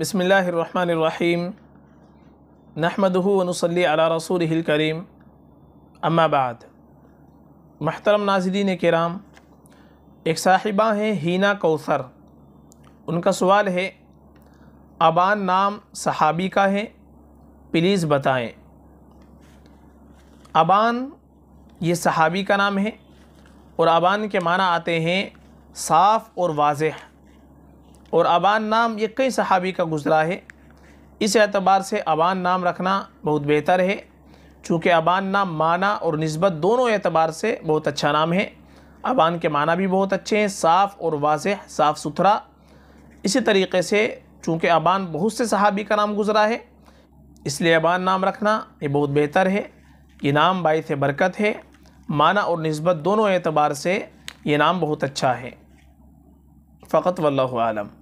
बसमीम नहमदनसली रसूल करीम अम्माबाद महतरम नाजरीन कराम एक साहिबा हैं हीना कौसर उनका सवाल है अबान नाम सहाबी का है प्लीज़ बताएं अबान ये सहाबी का नाम है और अबान के माना आते हैं साफ़ और वाजह और अबान नाम ये कई सहाबी का गुजरा है इस एतबार से अबान नाम रखना बहुत बेहतर है चूँकि अबान नाम माना और नस्बत दोनों एतबार से बहुत अच्छा नाम है अबान के माना भी बहुत अच्छे हैं साफ़ और वाज साफ़ सुथरा इसी तरीके से चूँकि अबान बहुत से सहाबी का नाम गुजरा है इसलिए अबान नाम रखना ये बहुत बेहतर है ये नाम बायस बरकत है माना और नस्बत दोनों एतबार से ये नाम बहुत अच्छा है फ़कत वल्लम